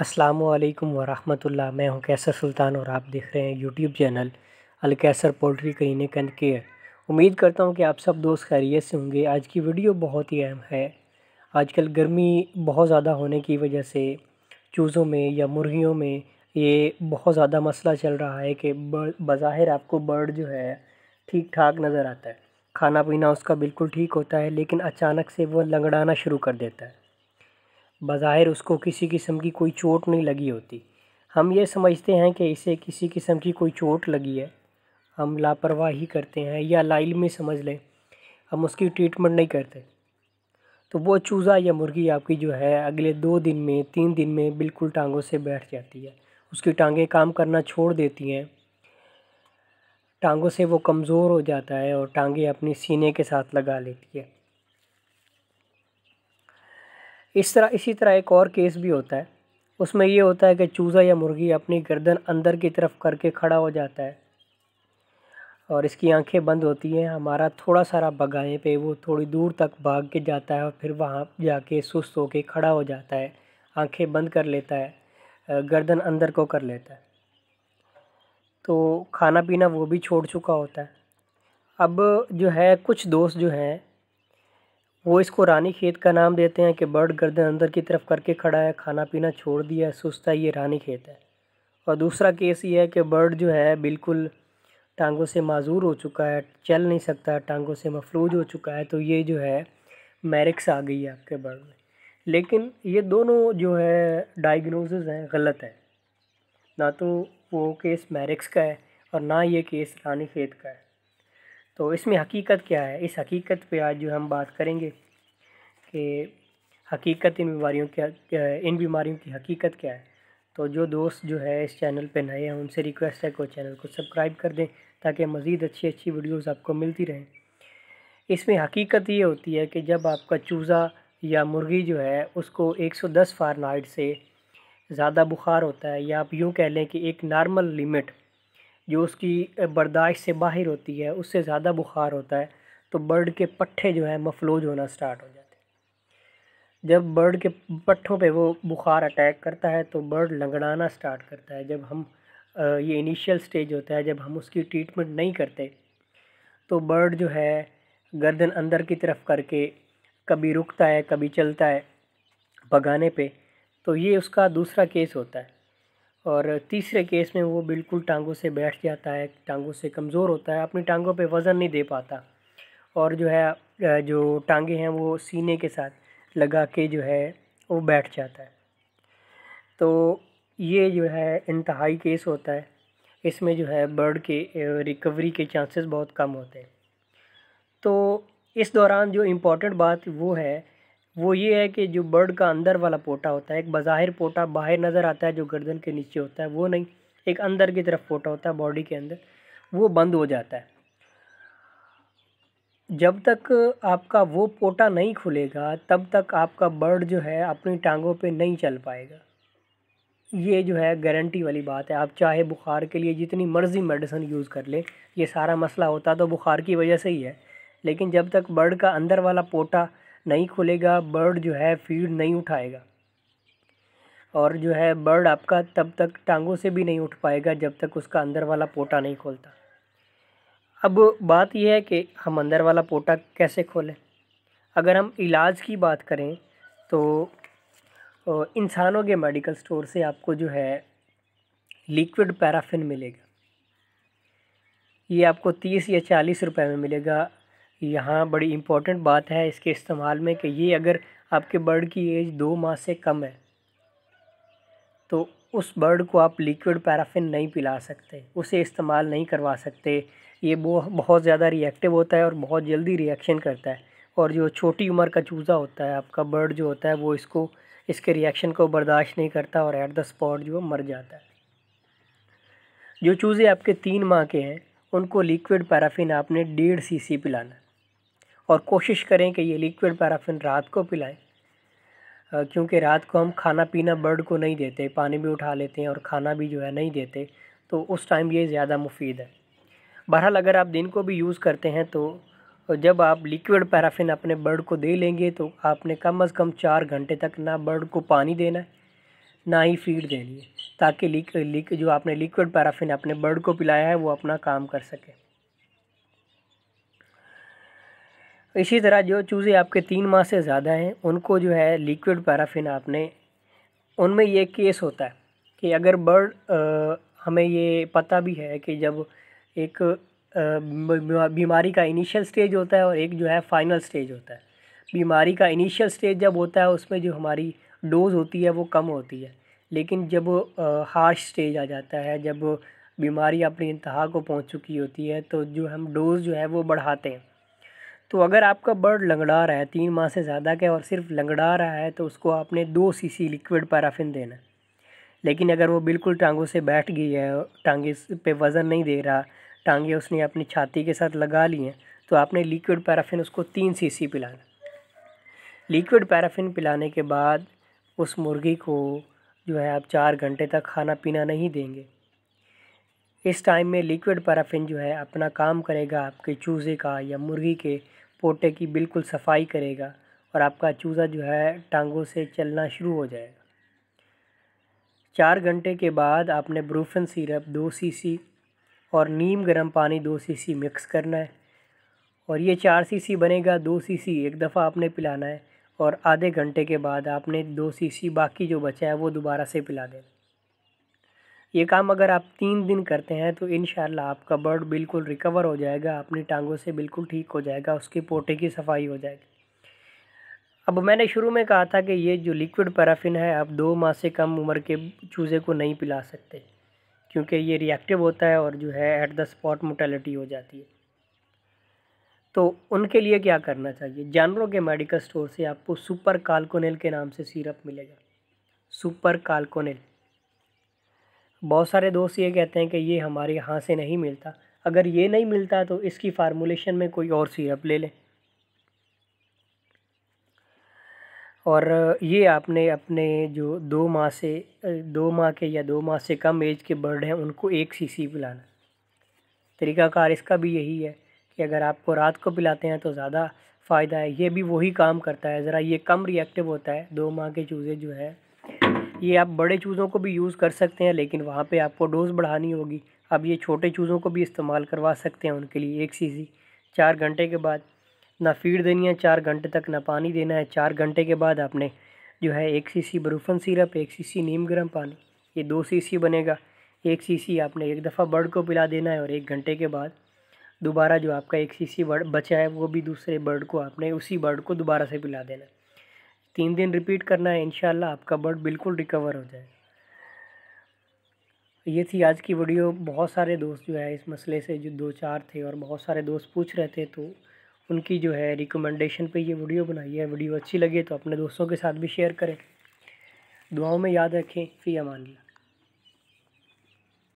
असलकम वरहमतुल्लाह मैं हूं कैसर सुल्तान और आप देख रहे हैं यूट्यूब चैनल अलकैसर पोल्ट्री क्लिनिक एंड केयर उम्मीद करता हूं कि आप सब दोस्त खैरियत से होंगे आज की वीडियो बहुत ही अहम है आजकल गर्मी बहुत ज़्यादा होने की वजह से चूज़ों में या मुर्गियों में ये बहुत ज़्यादा मसला चल रहा है कि बज़ाहिर आपको बर्ड जो है ठीक ठाक नज़र आता है खाना पीना उसका बिल्कुल ठीक होता है लेकिन अचानक से वो लंगड़ाना शुरू कर देता है बज़ाहिर उसको किसी किस्म की कोई चोट नहीं लगी होती हम ये समझते हैं कि इसे किसी किस्म की कोई चोट लगी है हम लापरवाही करते हैं या लाइल में समझ लें हम उसकी ट्रीटमेंट नहीं करते तो वो चूज़ा या मुर्गी आपकी जो है अगले दो दिन में तीन दिन में बिल्कुल टांगों से बैठ जाती है उसकी टांगें काम करना छोड़ देती हैं टांगों से वो कमज़ोर हो जाता है और टांगें अपने सीने के साथ लगा लेती है इस तरह इसी तरह एक और केस भी होता है उसमें ये होता है कि चूज़ा या मुर्गी अपनी गर्दन अंदर की तरफ करके खड़ा हो जाता है और इसकी आंखें बंद होती हैं हमारा थोड़ा सारा बगाए पे वो थोड़ी दूर तक भाग के जाता है और फिर वहाँ जाके सुस्त होके खड़ा हो जाता है आंखें बंद कर लेता है गर्दन अंदर को कर लेता है तो खाना पीना वो भी छोड़ चुका होता है अब जो है कुछ दोस्त जो हैं वो इसको रानी खेत का नाम देते हैं कि बर्ड गर्दन अंदर की तरफ करके खड़ा है खाना पीना छोड़ दिया है सुस्त है ये रानी खेत है और दूसरा केस ये है कि बर्ड जो है बिल्कुल टांगों से माजूर हो चुका है चल नहीं सकता टांगों से मफलूज हो चुका है तो ये जो है मैरिक्स आ गई है आपके बर्ड में लेकिन ये दोनों जो है डायग्नोसिस हैं गलत है ना तो वो केस मैरिक्स का है और ना ये केस रानी खेत का है तो इसमें हकीकत क्या है इस हकीकत पे आज जो हम बात करेंगे कि हकीकत इन बीमारियों क्या इन बीमारियों की हकीकत क्या है तो जो दोस्त जो है इस चैनल पे नए हैं उनसे रिक्वेस्ट है कि चैनल को सब्सक्राइब कर दें ताकि मज़ीद अच्छी अच्छी वीडियोस आपको मिलती रहें इसमें हकीकत ये होती है कि जब आपका चूज़ा या मुर्गी जो है उसको 110 फारनाइट से ज़्यादा बुखार होता है या आप यूँ कह लें कि एक नॉर्मल लिमिट जो उसकी बर्दाश्त से बाहर होती है उससे ज़्यादा बुखार होता है तो बर्ड के पट्ठे जो है मफलूज होना स्टार्ट हो जाते हैं जब बर्ड के पट्ठों पे वो बुखार अटैक करता है तो बर्ड लंगड़ाना स्टार्ट करता है जब हम ये इनिशियल स्टेज होता है जब हम उसकी ट्रीटमेंट नहीं करते तो बर्ड जो है गर्दन अंदर की तरफ करके कभी रुकता है कभी चलता है भगाने पे तो ये उसका दूसरा केस होता है और तीसरे केस में वो बिल्कुल टांगों से बैठ जाता है टांगों से कमज़ोर होता है अपनी टांगों पे वज़न नहीं दे पाता और जो है जो टांगे हैं वो सीने के साथ लगा के जो है वो बैठ जाता है तो ये जो है इंतहाई केस होता है इसमें जो है बर्ड के रिकवरी के चांसेस बहुत कम होते हैं तो इस दौरान जो इम्पोर्टेंट बात वो है वो ये है कि जो बर्ड का अंदर वाला पोटा होता है एक बाहिर पोटा बाहर नज़र आता है जो गर्दन के नीचे होता है वो नहीं एक अंदर की तरफ पोटा होता है बॉडी के अंदर वो बंद हो जाता है जब तक आपका वो पोटा नहीं खुलेगा तब तक आपका बर्ड जो है अपनी टांगों पे नहीं चल पाएगा ये जो है गारंटी वाली बात है आप चाहे बुखार के लिए जितनी मर्ज़ी मेडिसिन यूज़ कर लें ये सारा मसला होता तो बुखार की वजह से ही है लेकिन जब तक बर्ड का अंदर वाला पोटा नहीं खुलेगा बर्ड जो है फीड नहीं उठाएगा और जो है बर्ड आपका तब तक टांगों से भी नहीं उठ पाएगा जब तक उसका अंदर वाला पोटा नहीं खोलता अब बात यह है कि हम अंदर वाला पोटा कैसे खोलें अगर हम इलाज की बात करें तो इंसानों के मेडिकल स्टोर से आपको जो है लिक्विड पैराफिन मिलेगा ये आपको तीस या चालीस रुपए में मिलेगा यहाँ बड़ी इम्पोर्टेंट बात है इसके इस्तेमाल में कि ये अगर आपके बर्ड की एज दो माह से कम है तो उस बर्ड को आप लिक्विड पैराफिन नहीं पिला सकते उसे इस्तेमाल नहीं करवा सकते ये वो बहुत ज़्यादा रिएक्टिव होता है और बहुत जल्दी रिएक्शन करता है और जो छोटी उम्र का चूज़ा होता है आपका बर्ड जो होता है वो इसको इसके रिएक्शन को बर्दाश्त नहीं करता और एट द स्पॉट जो मर जाता है जो चूज़े आपके तीन माह के हैं उनको लिक्विड पैराफिन आपने डेढ़ सी पिलाना और कोशिश करें कि ये लिक्विड पैराफिन रात को पिलाएं क्योंकि रात को हम खाना पीना बर्ड को नहीं देते पानी भी उठा लेते हैं और खाना भी जो है नहीं देते तो उस टाइम ये ज़्यादा मुफीद है बहरहाल अगर आप दिन को भी यूज़ करते हैं तो जब आप लिक्विड पैराफिन अपने बर्ड को दे लेंगे तो आपने कम अज़ कम चार घंटे तक ना बर्ड को पानी देना है ना ही फीड देनी है ताकि लिक, लिक जो आपने लिक्विड पैराफिन अपने बर्ड को पिलाया है वो अपना काम कर सके तो इसी तरह जो चूज़े आपके तीन माह से ज़्यादा हैं उनको जो है लिक्विड पैराफिन आपने उनमें ये केस होता है कि अगर बर्ड हमें ये पता भी है कि जब एक बीमारी का इनिशियल स्टेज होता है और एक जो है फाइनल स्टेज होता है बीमारी का इनिशियल स्टेज जब होता है उसमें जो हमारी डोज़ होती है वो कम होती है लेकिन जब हार्श स्टेज आ जाता है जब बीमारी अपनी इंतहा को पहुंच चुकी होती है तो जो हम डोज़ जो है वो बढ़ाते हैं तो अगर आपका बर्ड लंगड़ा रहा है तीन माह से ज़्यादा का और सिर्फ लंगड़ा रहा है तो उसको आपने दो सीसी लिक्विड पैराफिन देना लेकिन अगर वो बिल्कुल टांगों से बैठ गई है टांगे पे वज़न नहीं दे रहा टांगे उसने अपनी छाती के साथ लगा ली हैं तो आपने लिक्विड पैराफिन उसको तीन सीसी पिलाना लिक्विड पैराफिन पिलाने के बाद उस मुर्गी को जो है आप चार घंटे तक खाना पीना नहीं देंगे इस टाइम में लिक्विड पैराफिन जो है अपना काम करेगा आपके चूज़े का या मुर्गी के पोटे की बिल्कुल सफाई करेगा और आपका चूज़ा जो है टांगों से चलना शुरू हो जाएगा चार घंटे के बाद आपने ब्रूफन सिरप दो सीसी और नीम गर्म पानी दो सीसी मिक्स करना है और ये चार सीसी बनेगा दो सीसी एक दफ़ा आपने पिलाना है और आधे घंटे के बाद आपने दो सीसी बाकी जो बचा है वो दोबारा से पिला देना ये काम अगर आप तीन दिन करते हैं तो इन आपका बर्ड बिल्कुल रिकवर हो जाएगा अपनी टांगों से बिल्कुल ठीक हो जाएगा उसके पोटे की सफाई हो जाएगी अब मैंने शुरू में कहा था कि ये जो लिक्विड पैराफिन है आप दो माह से कम उम्र के चूज़े को नहीं पिला सकते क्योंकि ये रिएक्टिव होता है और जो है एट द स्पॉट मोटेलिटी हो जाती है तो उनके लिए क्या करना चाहिए जानवरों के मेडिकल स्टोर से आपको सुपर कालकोनेल के नाम से सीरप मिलेगा सुपर कालकोनेल बहुत सारे दोस्त ये कहते हैं कि ये हमारे यहाँ से नहीं मिलता अगर ये नहीं मिलता तो इसकी फार्मूलेशन में कोई और सिरप ले लें और ये आपने अपने जो दो माह से दो माह के या दो माह से कम एज के बर्ड हैं उनको एक सीसी पिलाना तरीकाकार इसका भी यही है कि अगर आपको रात को पिलाते हैं तो ज़्यादा फ़ायदा है ये भी वही काम करता है ज़रा ये कम रिएक्टिव होता है दो माह के चूज़े जो है ये आप बड़े चूज़ों को भी यूज़ कर सकते हैं लेकिन वहाँ पे आपको डोज़ बढ़ानी होगी अब ये छोटे चूज़ों को भी इस्तेमाल करवा सकते हैं उनके लिए एक सीसी चार घंटे के बाद ना फीड देनी है चार घंटे तक ना पानी देना है चार घंटे के बाद आपने जो है एक सी सी बरूफन सिरप एक सी नीम गर्म पानी ये दो सी बनेगा एक सी आपने एक दफ़ा बर्ड को पिला देना है और एक घंटे के बाद दोबारा जो आपका एक सी सी बर्ड बचा है वो भी दूसरे बर्ड को आपने उसी बर्ड को दोबारा से पिला देना है तीन दिन रिपीट करना है इन आपका बर्ड बिल्कुल रिकवर हो जाएगा ये थी आज की वीडियो बहुत सारे दोस्त जो है इस मसले से जो दो चार थे और बहुत सारे दोस्त पूछ रहे थे तो उनकी जो है रिकमेंडेशन पे ये वीडियो बनाई है वीडियो अच्छी लगे तो अपने दोस्तों के साथ भी शेयर करें दुआओं में याद रखें फ़ी अमान ला